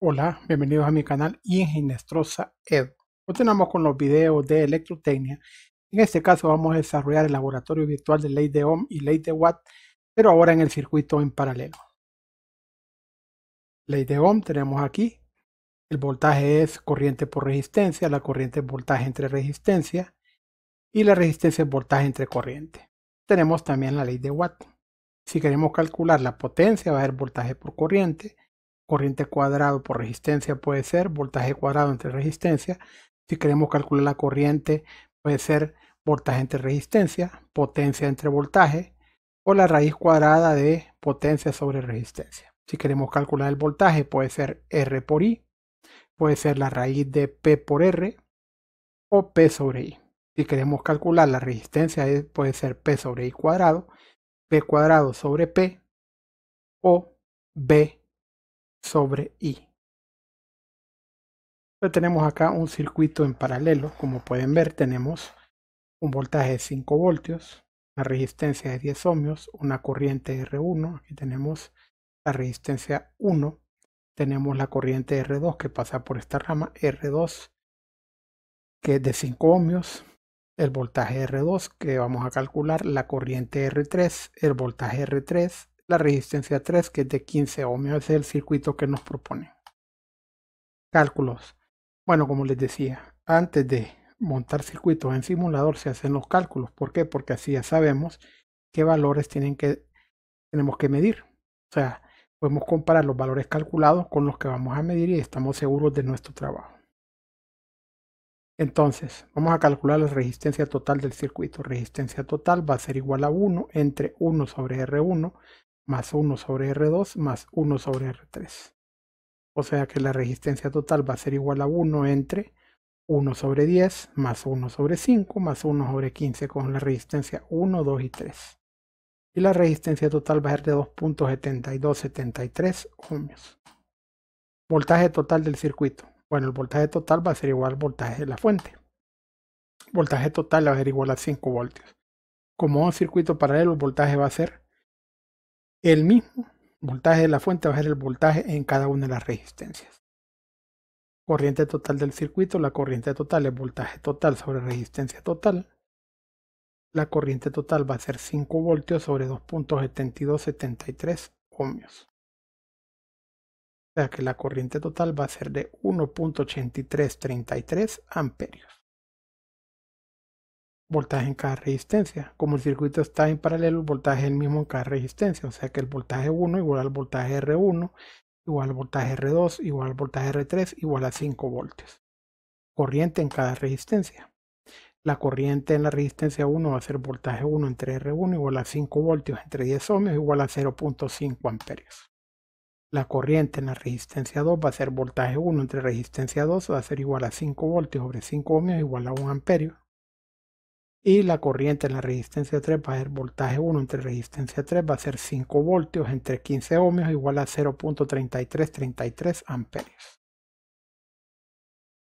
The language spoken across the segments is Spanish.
Hola, bienvenidos a mi canal Ingenestrosa Ed. Continuamos con los videos de electrotecnia. En este caso vamos a desarrollar el laboratorio virtual de ley de Ohm y ley de Watt, pero ahora en el circuito en paralelo. Ley de Ohm tenemos aquí. El voltaje es corriente por resistencia, la corriente es voltaje entre resistencia y la resistencia es voltaje entre corriente. Tenemos también la ley de Watt. Si queremos calcular la potencia va a ser voltaje por corriente, corriente cuadrado por resistencia puede ser voltaje cuadrado entre resistencia, si queremos calcular la corriente, puede ser voltaje entre resistencia, potencia entre voltaje o la raíz cuadrada de potencia sobre resistencia. Si queremos calcular el voltaje, puede ser R por I, puede ser la raíz de P por R o P sobre I. Si queremos calcular la resistencia, puede ser P sobre I cuadrado, P cuadrado sobre P o B sobre I. Entonces pues tenemos acá un circuito en paralelo. Como pueden ver, tenemos un voltaje de 5 voltios, una resistencia de 10 ohmios, una corriente R1. Aquí tenemos la resistencia 1. Tenemos la corriente R2 que pasa por esta rama. R2 que es de 5 ohmios. El voltaje R2 que vamos a calcular. La corriente R3. El voltaje R3. La resistencia 3 que es de 15 ohmios. es el circuito que nos propone. Cálculos. Bueno, como les decía, antes de montar circuitos en simulador se hacen los cálculos. ¿Por qué? Porque así ya sabemos qué valores tienen que, tenemos que medir. O sea, podemos comparar los valores calculados con los que vamos a medir y estamos seguros de nuestro trabajo. Entonces, vamos a calcular la resistencia total del circuito. Resistencia total va a ser igual a 1 entre 1 sobre R1 más 1 sobre R2 más 1 sobre R3. O sea que la resistencia total va a ser igual a 1 entre 1 sobre 10 más 1 sobre 5 más 1 sobre 15 con la resistencia 1, 2 y 3. Y la resistencia total va a ser de 2.7273 ohmios. Voltaje total del circuito. Bueno, el voltaje total va a ser igual al voltaje de la fuente. Voltaje total va a ser igual a 5 voltios. Como un circuito paralelo, el voltaje va a ser el mismo, voltaje de la fuente va a ser el voltaje en cada una de las resistencias. Corriente total del circuito, la corriente total es voltaje total sobre resistencia total. La corriente total va a ser 5 voltios sobre 2.7273 ohmios. O sea que la corriente total va a ser de 1.8333 amperios voltaje en cada resistencia. Como el circuito está en paralelo, el voltaje es el mismo en cada resistencia. O sea que el voltaje 1 igual al voltaje R1, igual al voltaje R2, igual al voltaje R3, igual a 5 voltios. Corriente en cada resistencia. La corriente en la resistencia 1 va a ser voltaje 1 entre R1 igual a 5 voltios entre 10 ohmios igual a 0.5 amperios. La corriente en la resistencia 2 va a ser voltaje 1 entre resistencia 2 va a ser igual a 5 voltios sobre 5 ohmios igual a 1 amperio y la corriente en la resistencia 3 va a ser voltaje 1 entre resistencia 3 va a ser 5 voltios entre 15 ohmios igual a 0.3333 amperios.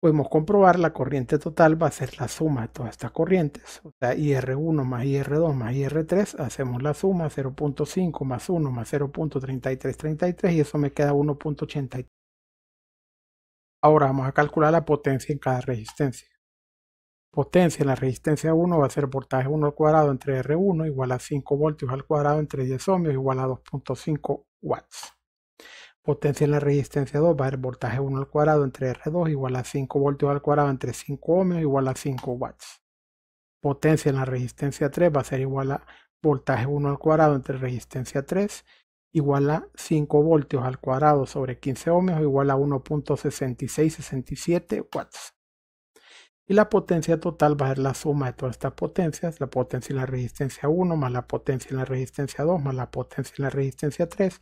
Podemos comprobar la corriente total va a ser la suma de todas estas corrientes. O sea, IR1 más IR2 más IR3, hacemos la suma 0.5 más 1 más 0.3333 y eso me queda 1.83. Ahora vamos a calcular la potencia en cada resistencia potencia, en la resistencia 1 va a ser voltaje 1 al cuadrado entre R1 igual a 5 voltios al cuadrado entre 10 ohmios igual a 2.5 watts. Potencia en la resistencia 2 va a ser voltaje 1 al cuadrado entre R2 igual a 5 voltios al cuadrado entre 5 ohmios igual a 5 watts. Potencia en la resistencia 3 va a ser igual a voltaje 1 al cuadrado entre resistencia 3 igual a 5 voltios al cuadrado sobre 15 ohmios igual a 1.6667 watts y la potencia total va a ser la suma de todas estas potencias, la potencia en la resistencia 1 más la potencia en la resistencia 2 más la potencia en la resistencia 3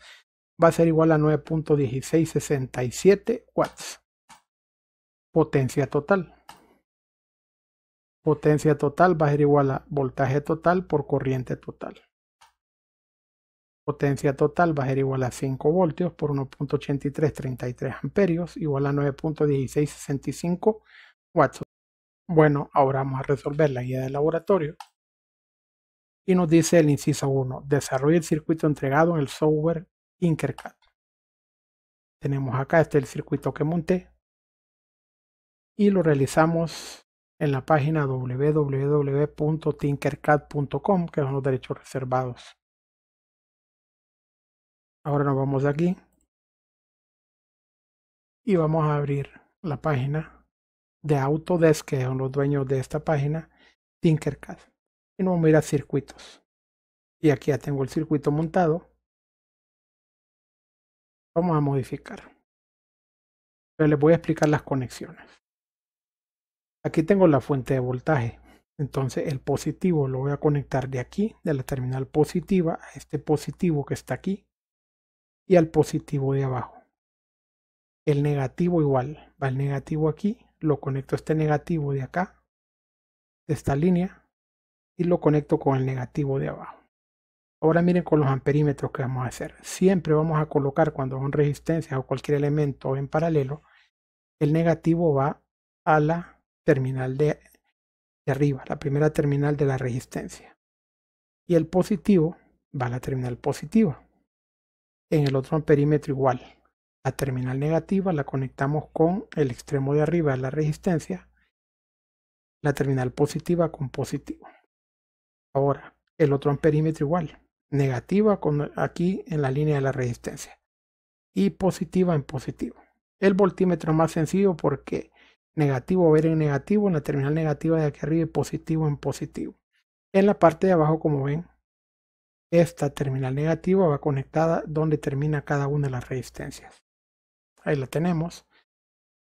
va a ser igual a 9.1667 watts. Potencia total. Potencia total va a ser igual a voltaje total por corriente total. Potencia total va a ser igual a 5 voltios por 1.8333 amperios, igual a 9.1665 watts. Bueno, ahora vamos a resolver la guía del laboratorio. Y nos dice el inciso 1, desarrolla el circuito entregado en el software Tinkercad Tenemos acá este el circuito que monté. Y lo realizamos en la página www.tinkercad.com, que son los derechos reservados. Ahora nos vamos de aquí. Y vamos a abrir la página de Autodesk, que son los dueños de esta página, Tinkercad. Y nos vamos a ir a circuitos. Y aquí ya tengo el circuito montado. Vamos a modificar. Pero les voy a explicar las conexiones. Aquí tengo la fuente de voltaje. Entonces el positivo lo voy a conectar de aquí, de la terminal positiva, a este positivo que está aquí y al positivo de abajo. El negativo igual, va el negativo aquí lo conecto a este negativo de acá, de esta línea, y lo conecto con el negativo de abajo. Ahora miren con los amperímetros que vamos a hacer. Siempre vamos a colocar cuando son resistencias o cualquier elemento en paralelo, el negativo va a la terminal de, de arriba, la primera terminal de la resistencia. Y el positivo va a la terminal positiva. En el otro amperímetro igual. La terminal negativa la conectamos con el extremo de arriba de la resistencia, la terminal positiva con positivo. Ahora, el otro amperímetro igual, negativa con aquí en la línea de la resistencia y positiva en positivo. El voltímetro más sencillo porque negativo ver en negativo, en la terminal negativa de aquí arriba y positivo en positivo. En la parte de abajo, como ven, esta terminal negativa va conectada donde termina cada una de las resistencias. Ahí la tenemos.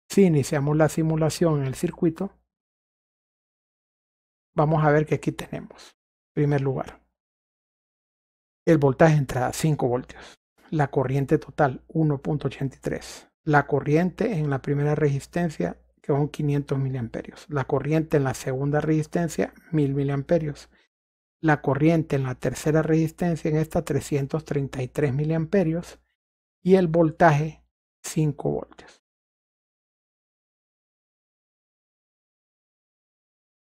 Si iniciamos la simulación en el circuito, vamos a ver que aquí tenemos, en primer lugar, el voltaje de entrada 5 voltios, la corriente total 1.83, la corriente en la primera resistencia que son 500 miliamperios, la corriente en la segunda resistencia 1000 miliamperios, la corriente en la tercera resistencia en esta 333 miliamperios y el voltaje 5 voltios.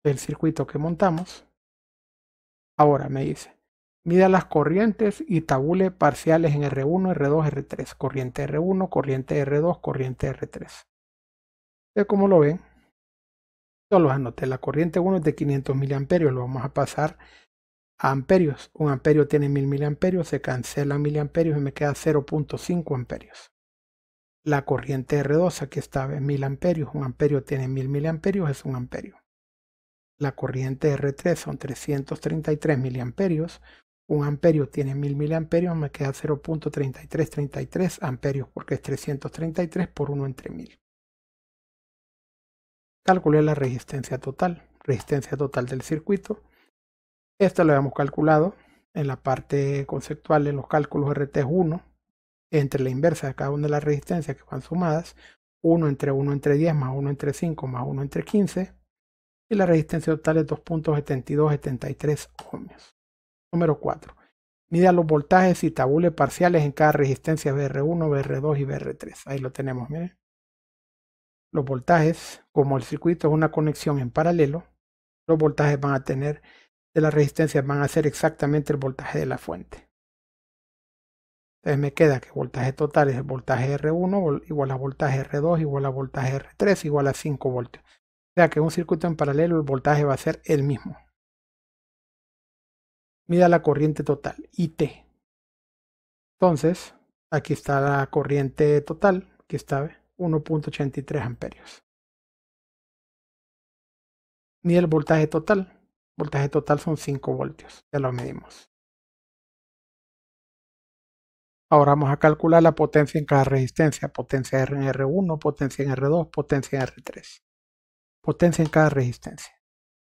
El circuito que montamos. Ahora me dice, mida las corrientes y tabule parciales en R1, R2, R3, corriente R1, corriente R2, corriente R3. Ya como lo ven, solo anoté la corriente 1 es de 500 miliamperios, lo vamos a pasar a amperios. Un amperio tiene 1000 miliamperios, se cancela miliamperios y me queda 0.5 amperios la corriente R2, aquí está en 1000 amperios, un amperio tiene 1000 miliamperios, es un amperio. La corriente R3 son 333 miliamperios, un amperio tiene 1000 miliamperios, me queda 0.3333 amperios porque es 333 por 1 entre 1000. Calculé la resistencia total, resistencia total del circuito. Esto lo habíamos calculado en la parte conceptual de los cálculos RT1, entre la inversa de cada una de las resistencias que van sumadas, 1 entre 1 entre 10 más 1 entre 5 más 1 entre 15, y la resistencia total es 2.7273 ohmios. Número 4. Mida los voltajes y tabule parciales en cada resistencia BR1, BR2 y BR3. Ahí lo tenemos, miren. Los voltajes, como el circuito es una conexión en paralelo, los voltajes van a tener de las resistencias van a ser exactamente el voltaje de la fuente. Entonces me queda que voltaje total es el voltaje R1 igual a voltaje R2 igual a voltaje R3 igual a 5 voltios. O sea que en un circuito en paralelo el voltaje va a ser el mismo. Mida la corriente total, IT. Entonces, aquí está la corriente total, que está 1.83 amperios. Mide el voltaje total. Voltaje total son 5 voltios, ya lo medimos. Ahora vamos a calcular la potencia en cada resistencia, potencia R en R1, potencia en R2, potencia en R3. Potencia en cada resistencia.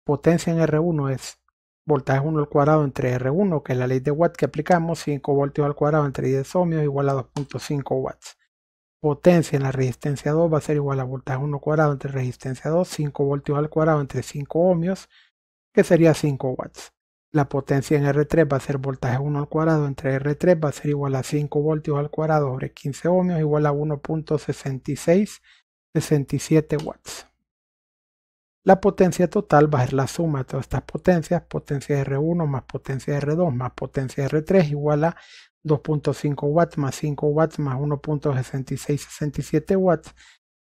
Potencia en R1 es voltaje 1 al cuadrado entre R1, que es la ley de Watt que aplicamos, 5 voltios al cuadrado entre 10 ohmios igual a 2.5 watts. Potencia en la resistencia 2 va a ser igual a voltaje 1 al cuadrado entre resistencia 2, 5 voltios al cuadrado entre 5 ohmios, que sería 5 watts la potencia en R3 va a ser voltaje 1 al cuadrado entre R3 va a ser igual a 5 voltios al cuadrado sobre 15 ohmios igual a 1.6667 watts. La potencia total va a ser la suma de todas estas potencias, potencia R1 más potencia R2 más potencia R3 igual a 2.5 watts más 5 watts más 1.6667 watts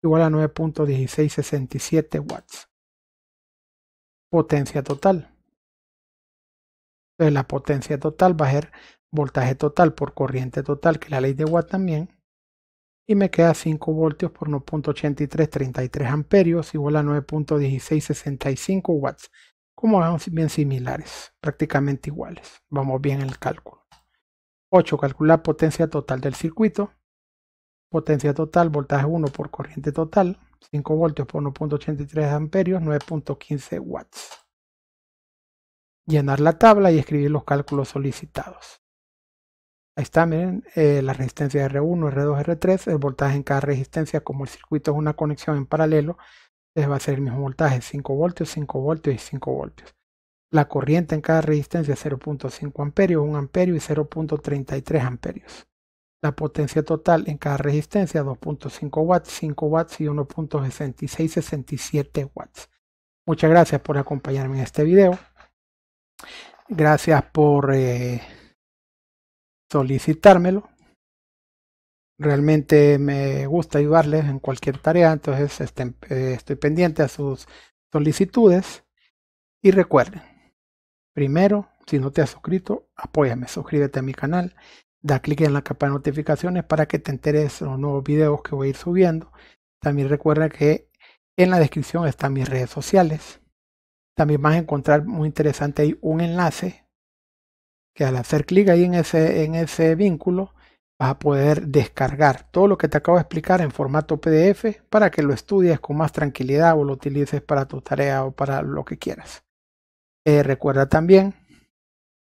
igual a 9.1667 watts. Potencia total entonces la potencia total va a ser voltaje total por corriente total, que es la ley de Watt también. Y me queda 5 voltios por 1.8333 amperios, igual a 9.1665 watts. Como vemos, bien similares, prácticamente iguales. Vamos bien el cálculo. 8. Calcular potencia total del circuito. Potencia total, voltaje 1 por corriente total. 5 voltios por 1.83 amperios, 9.15 watts llenar la tabla y escribir los cálculos solicitados. Ahí está, miren, eh, la resistencia R1, R2, R3, el voltaje en cada resistencia, como el circuito es una conexión en paralelo, les va a ser el mismo voltaje, 5 voltios, 5 voltios y 5 voltios. La corriente en cada resistencia es 0.5 amperios, 1 amperio y 0.33 amperios. La potencia total en cada resistencia 2.5 watts, 5 watts y 67 watts. Muchas gracias por acompañarme en este video. Gracias por eh, solicitármelo. Realmente me gusta ayudarles en cualquier tarea, entonces eh, estoy pendiente a sus solicitudes. Y recuerden, primero, si no te has suscrito, apóyame, suscríbete a mi canal, da clic en la capa de notificaciones para que te enteres de los nuevos videos que voy a ir subiendo. También recuerda que en la descripción están mis redes sociales también vas a encontrar muy interesante ahí un enlace que al hacer clic ahí en ese, en vínculo vas a poder descargar todo lo que te acabo de explicar en formato PDF para que lo estudies con más tranquilidad o lo utilices para tu tarea o para lo que quieras. Eh, recuerda también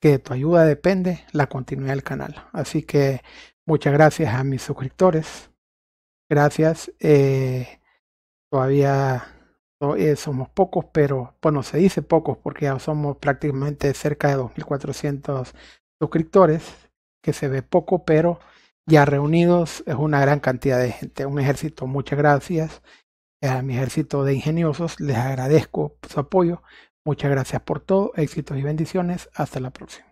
que de tu ayuda depende la continuidad del canal. Así que muchas gracias a mis suscriptores. Gracias. Eh, todavía eh, somos pocos, pero bueno, se dice pocos porque ya somos prácticamente cerca de 2.400 suscriptores, que se ve poco, pero ya reunidos es una gran cantidad de gente, un ejército. Muchas gracias a mi ejército de ingeniosos, les agradezco su apoyo. Muchas gracias por todo, éxitos y bendiciones. Hasta la próxima.